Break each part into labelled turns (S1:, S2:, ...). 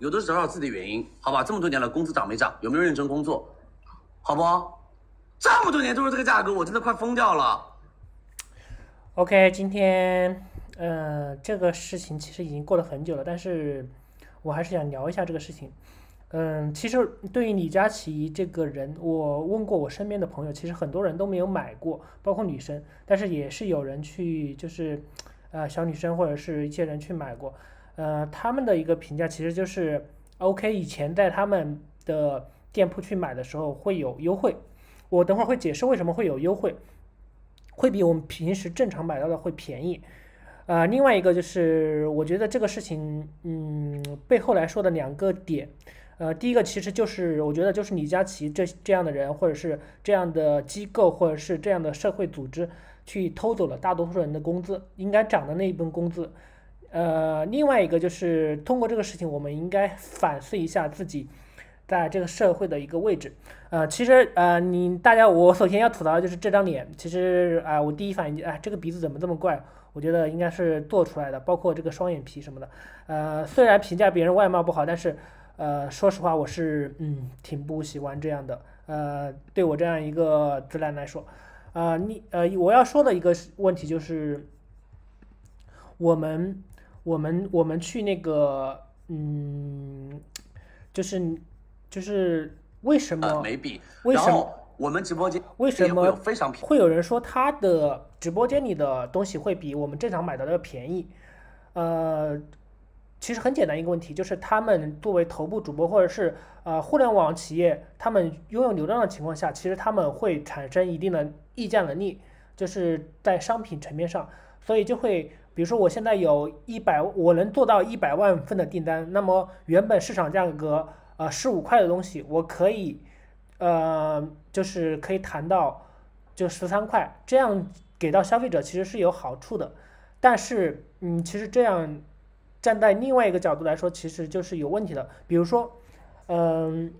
S1: 有的是找找自己的原因，好吧？这么多年了，工资涨没涨？有没有认真工作？好不？这么多年都是这个价格，我真的快疯掉了。OK，今天，呃，这个事情其实已经过了很久了，但是我还是想聊一下这个事情。嗯，其实对于李佳琦这个人，我问过我身边的朋友，其实很多人都没有买过，包括女生，但是也是有人去，就是，呃，小女生或者是一些人去买过。呃，他们的一个评价其实就是 OK。以前在他们的店铺去买的时候会有优惠，我等会儿会解释为什么会有优惠，会比我们平时正常买到的会便宜。呃，另外一个就是我觉得这个事情，嗯，背后来说的两个点，呃，第一个其实就是我觉得就是李佳琦这这样的人或者是这样的机构或者是这样的社会组织去偷走了大多数人的工资应该涨的那一部分工资。呃，另外一个就是通过这个事情，我们应该反思一下自己，在这个社会的一个位置。呃，其实呃，你大家，我首先要吐槽的就是这张脸。其实啊，我第一反应啊、哎，这个鼻子怎么这么怪？我觉得应该是做出来的，包括这个双眼皮什么的。呃，虽然评价别人外貌不好，但是呃，说实话，我是嗯挺不喜欢这样的。呃，对我这样一个直男来说，啊，你呃，我要说的一个问题就是，我们。我们我们去那个嗯，就是就是为什么？眉笔、为什么我们直播间为什么非常会有人说他的直播间里的东西会比我们正常买的要便宜，呃，其实很简单一个问题，就是他们作为头部主播或者是呃互联网企业，他们拥有流量的情况下，其实他们会产生一定的议价能力，就是在商品层面上。所以就会，比如说我现在有一百，我能做到一百万份的订单，那么原本市场价格呃十五块的东西，我可以，呃，就是可以谈到就十三块，这样给到消费者其实是有好处的，但是嗯，其实这样站在另外一个角度来说，其实就是有问题的，比如说嗯，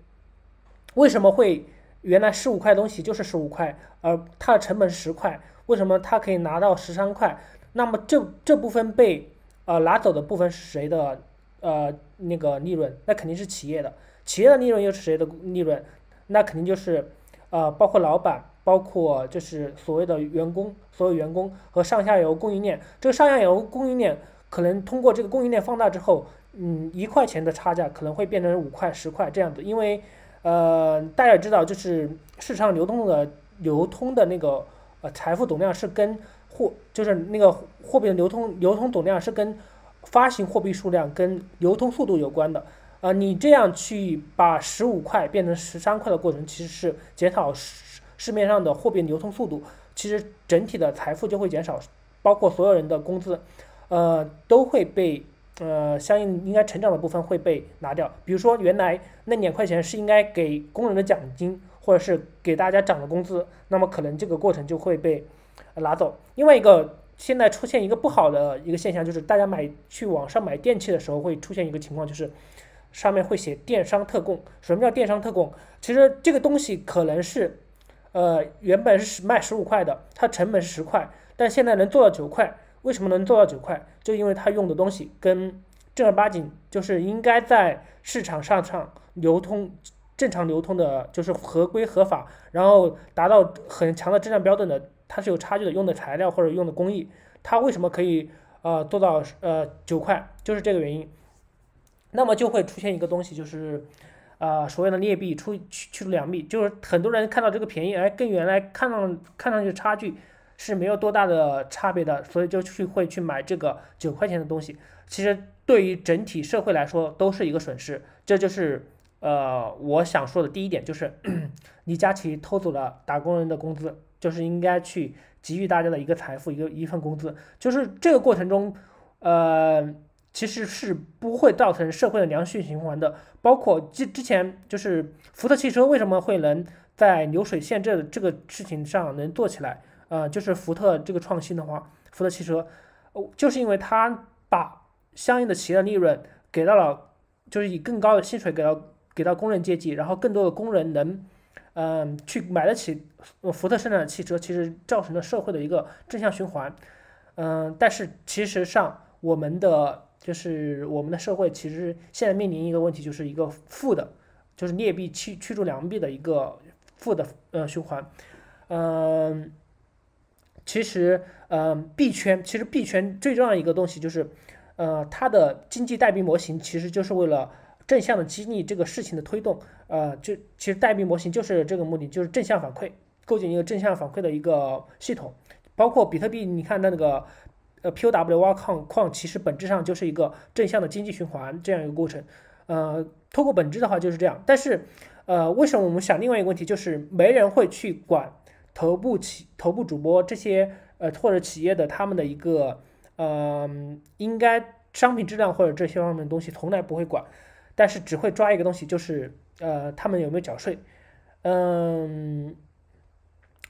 S1: 为什么会原来十五块东西就是十五块，而它的成本是十块？为什么他可以拿到十三块？那么这这部分被呃拿走的部分是谁的？呃，那个利润，那肯定是企业的。企业的利润又是谁的利润？那肯定就是呃，包括老板，包括就是所谓的员工，所有员工和上下游供应链。这个上下游供应链可能通过这个供应链放大之后，嗯，一块钱的差价可能会变成五块、十块这样子，因为呃，大家知道就是市场流通的流通的那个。呃，财富总量是跟货，就是那个货币的流通，流通总量是跟发行货币数量跟流通速度有关的。呃，你这样去把十五块变成十三块的过程，其实是减少市市面上的货币流通速度，其实整体的财富就会减少，包括所有人的工资，呃，都会被呃相应应该成长的部分会被拿掉。比如说原来那两块钱是应该给工人的奖金。或者是给大家涨了工资，那么可能这个过程就会被拿走。另外一个，现在出现一个不好的一个现象，就是大家买去网上买电器的时候会出现一个情况，就是上面会写“电商特供”。什么叫“电商特供”？其实这个东西可能是，呃，原本是卖十五块的，它成本是十块，但现在能做到九块。为什么能做到九块？就因为它用的东西跟正儿八经，就是应该在市场上上流通。正常流通的，就是合规合法，然后达到很强的质量标准的，它是有差距的。用的材料或者用的工艺，它为什么可以呃做到呃九块？就是这个原因。那么就会出现一个东西，就是呃所谓的劣币出去去了良币，就是很多人看到这个便宜，哎，跟原来看上看上去差距是没有多大的差别的，所以就去会去买这个九块钱的东西。其实对于整体社会来说都是一个损失，这就是。呃，我想说的第一点就是，李佳琦偷走了打工人的工资，就是应该去给予大家的一个财富，一个一份工资。就是这个过程中，呃，其实是不会造成社会的良性循环的。包括之之前，就是福特汽车为什么会能在流水线这这个事情上能做起来，呃，就是福特这个创新的话，福特汽车就是因为他把相应的企业的利润给到了，就是以更高的薪水给到。给到工人阶级，然后更多的工人能，嗯，去买得起，福特生产的汽车，其实造成了社会的一个正向循环，嗯，但是其实上我们的就是我们的社会其实现在面临一个问题，就是一个负的，就是劣币驱驱逐良币的一个负的呃循环，嗯，其实嗯，币圈其实币圈最重要一个东西就是，呃，它的经济代币模型其实就是为了。正向的激励这个事情的推动，呃，就其实代币模型就是这个目的，就是正向反馈，构建一个正向反馈的一个系统，包括比特币，你看那个呃 POW 挖矿，矿其实本质上就是一个正向的经济循环这样一个过程，呃，透过本质的话就是这样。但是，呃，为什么我们想另外一个问题，就是没人会去管头部企、头部主播这些呃或者企业的他们的一个呃应该商品质量或者这些方面的东西，从来不会管。但是只会抓一个东西，就是呃，他们有没有缴税？嗯，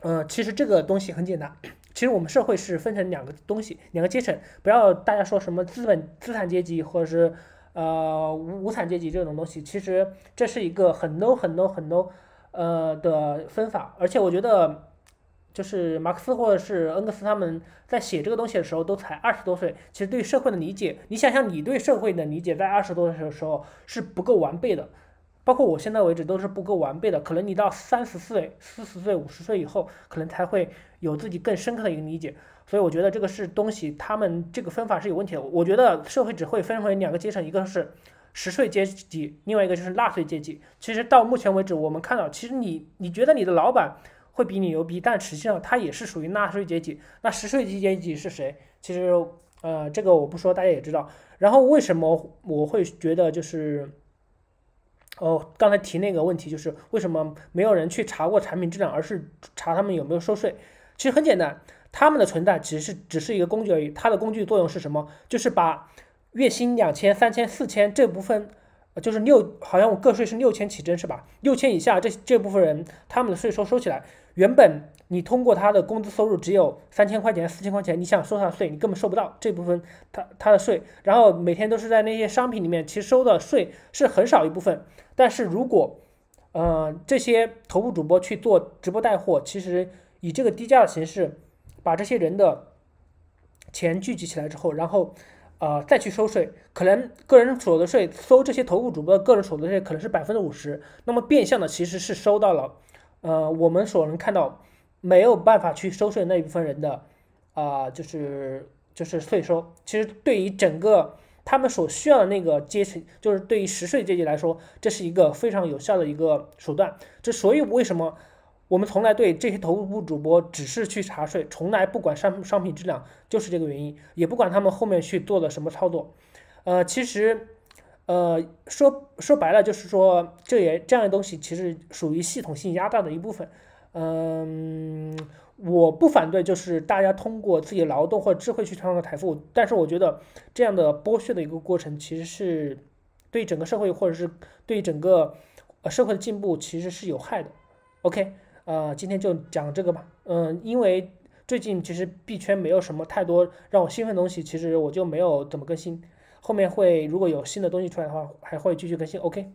S1: 呃，其实这个东西很简单。其实我们社会是分成两个东西，两个阶层。不要大家说什么资本、资产阶级，或者是呃无产阶级这种东西。其实这是一个很 l o w 很 l o w 很 l o w 呃的分法。而且我觉得。就是马克思或者是恩格斯他们在写这个东西的时候都才二十多岁，其实对社会的理解，你想想你对社会的理解在二十多岁的时候是不够完备的，包括我现在为止都是不够完备的，可能你到三十岁、四十岁、五十岁以后，可能才会有自己更深刻的一个理解。所以我觉得这个是东西，他们这个分法是有问题的。我觉得社会只会分为两个阶层，一个是实税阶级，另外一个就是纳税阶级。其实到目前为止，我们看到，其实你你觉得你的老板。会比你牛逼，但实际上他也是属于纳税阶级。那实税级阶级是谁？其实，呃，这个我不说，大家也知道。然后为什么我会觉得就是，哦，刚才提那个问题就是为什么没有人去查过产品质量，而是查他们有没有收税？其实很简单，他们的存在只是只是一个工具而已。它的工具作用是什么？就是把月薪两千、三千、四千这部分，就是六，好像个税是六千起征是吧？六千以下这这部分人，他们的税收收起来。原本你通过他的工资收入只有三千块钱、四千块钱，你想收他税，你根本收不到这部分他他的税。然后每天都是在那些商品里面，其实收的税是很少一部分。但是如果，呃，这些头部主播去做直播带货，其实以这个低价的形式把这些人的钱聚集起来之后，然后，呃，再去收税，可能个人所得税收这些头部主播的个人所得税可能是百分之五十，那么变相的其实是收到了。呃，我们所能看到，没有办法去收税的那部分人的，啊，就是就是税收，其实对于整个他们所需要的那个阶层，就是对于实税阶级来说，这是一个非常有效的一个手段。这所以为什么我们从来对这些头部主播只是去查税，从来不管商商品质量，就是这个原因，也不管他们后面去做的什么操作。呃，其实。呃，说说白了，就是说，这也这样的东西其实属于系统性压榨的一部分。嗯，我不反对，就是大家通过自己劳动或者智慧去创造财富，但是我觉得这样的剥削的一个过程，其实是对整个社会或者是对整个社会的进步其实是有害的。OK，呃，今天就讲这个吧。嗯，因为最近其实币圈没有什么太多让我兴奋的东西，其实我就没有怎么更新。后面会如果有新的东西出来的话，还会继续更新。OK。